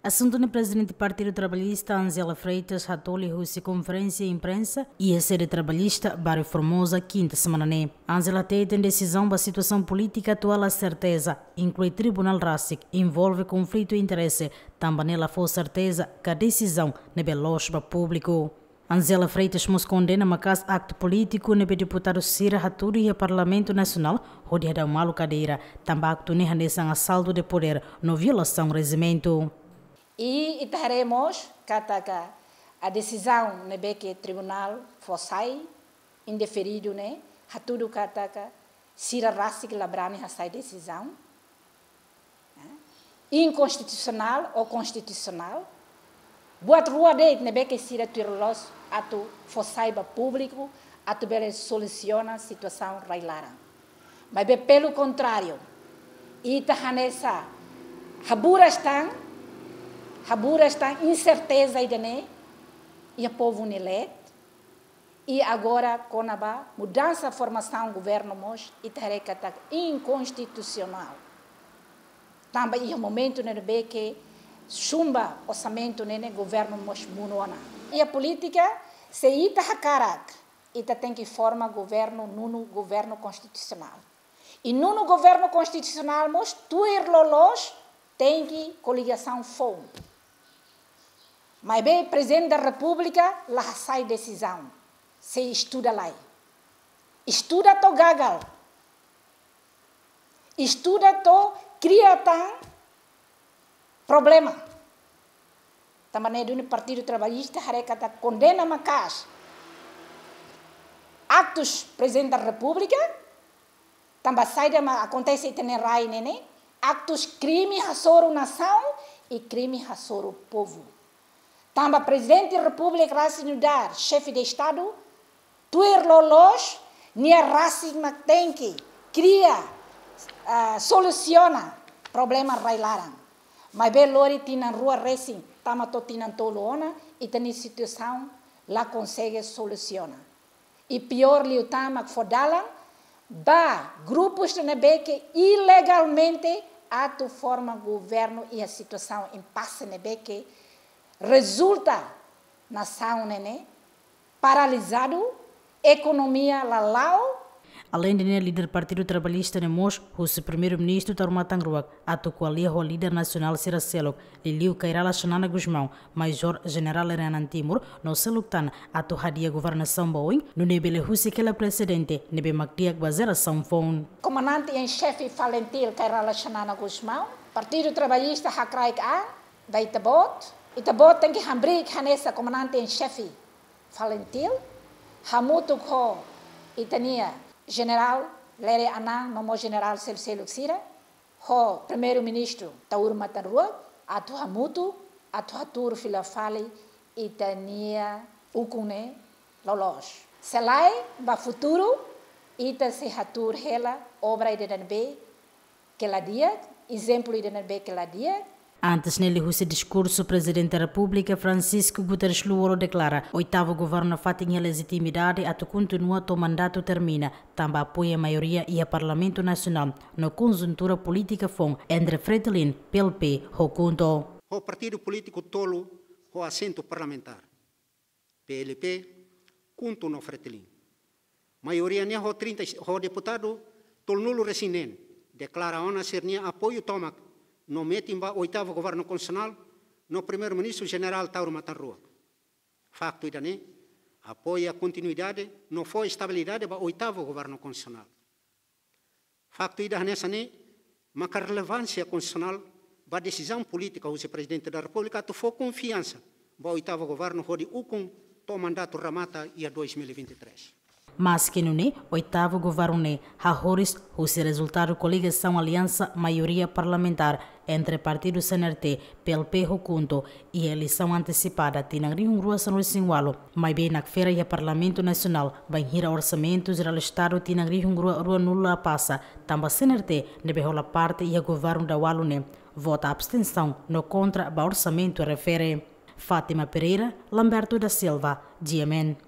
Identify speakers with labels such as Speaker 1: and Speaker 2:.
Speaker 1: Assunto no presidente do Partido Trabalhista, Angela Freitas, Ratoli Rússia, conferência e imprensa e a sede trabalhista, Barrio Formosa, quinta semana né. Anzela tem decisão da situação política atual a certeza, inclui Tribunal Rássic, envolve conflito de interesse, também nela foi certeza que a decisão na Belosba é público. Anzela Freitas nos condena a caso acto político nebe é deputado Cira Raturi e Parlamento Nacional, rodeada malu cadeira, também acto nessa assalto de poder, no violação regimento
Speaker 2: e, e teremos cataca a decisão né que tribunal fosai indeferido né hatudo cataca sira rasik labrani hasai decisão né? inconstitucional ou constitucional Boa rua deit né que sira tirlos atu fossai ba público atu bele soluciona situação railara mas pelo contrário ita hanesa haburas estão Habura está incerteza idene e o povo nelet e agora Conabá mudança a formação governo mos e tareca inconstitucional. Também é o momento nele né, que chumba orçamento nele né, né, governo mos munuana. E a política se ita hakarak ita tem que formar governo nuno governo constitucional. E nuno governo constitucional mos tuir lolos tem que coligação fome. Mas bem, presidente da República, lá sai decisão. Se estuda lá. Estuda to gagal. Estuda to cria tá problema. Também é do Partido Trabalhista, Harekata tá condena macás, actos presidente da República, também sai de acontece tem rai, né? Actos crime rassoro nação e crime rassoro povo. Tamba presidente da República Rasinudar, chefe de Estado, tuir lolos, nia Rasin tenki, cria, uh, soluciona problema railaran. Mas bem lori tinan rua racing, tama to tinan tolo ona, e tem instituição lá consegue soluciona. E pior li utama que ba grupos de nebeque ilegalmente ato forma governo e a situação impasse nebeque resulta nação né, paralisado, economia lalau.
Speaker 1: Além de né, líder Partido Trabalhista Nemos, o primeiro-ministro Taruma Tangruak, atacou ali o líder nacional Selok, Liliu Kairala Xanana Guzmão, major general Renan Timur, no ato atuhadia governação Boeing, no nebele Russi que é presidente, nebe Magdiak Bazera São Fon.
Speaker 2: Comandante em chefe falentil Kairala Xanana Guzmão, Partido Trabalhista Hakraik A, Beitabot, Itabo tem que hambri canessa comandante em chefe. Valentil, hamuto ko itania general Lere Anan, nomo general Selsei Luxira, ho primeiro-ministro Taur Matanrua, atu hamuto, atu hatur filafali itania ukune lolosh. Selai ba futuro ita se hatur hela obra Danbe, que la dia, exemplo Danbe que la dia,
Speaker 1: Antes, nele, o seu discurso, o presidente da República, Francisco Guterres Luoro, declara oitavo governo fatinha legitimidade ato continua o mandato termina. Também apoia a maioria e a Parlamento Nacional na conjuntura política FON, entre Fretilin, PLP, Rocundo.
Speaker 3: O partido político tolo o assento parlamentar. PLP, junto no Fretilin. Maioria nem o, 30, o deputado tolnulo resinen. Declara ona ser apoio toma nomeia em oitavo governo constitucional, no primeiro-ministro general Tauro Matarrua. Facto e né? apoia a continuidade, não foi estabilidade para oitavo governo constitucional. Facto e né, mas a relevância constitucional para a decisão política do presidente da República, tu foi confiança para o oitavo governo, onde o com o mandato ramata e a 2023
Speaker 1: mas que no oitavo governo Hahores, o resultado coligação aliança maioria parlamentar entre partido CNRT, PLP Rukunto e eleição antecipada Tinangri Ungrua São Luisingualo, mas bem na feira e Parlamento Nacional, banhira orçamento geral Estado Tinangri Ungrua Rua Nula Passa, tamba CNRT, nebehola parte e a governo da Walune. Vota abstenção no contra ba orçamento refere. Fátima Pereira, Lamberto da Silva, GMN.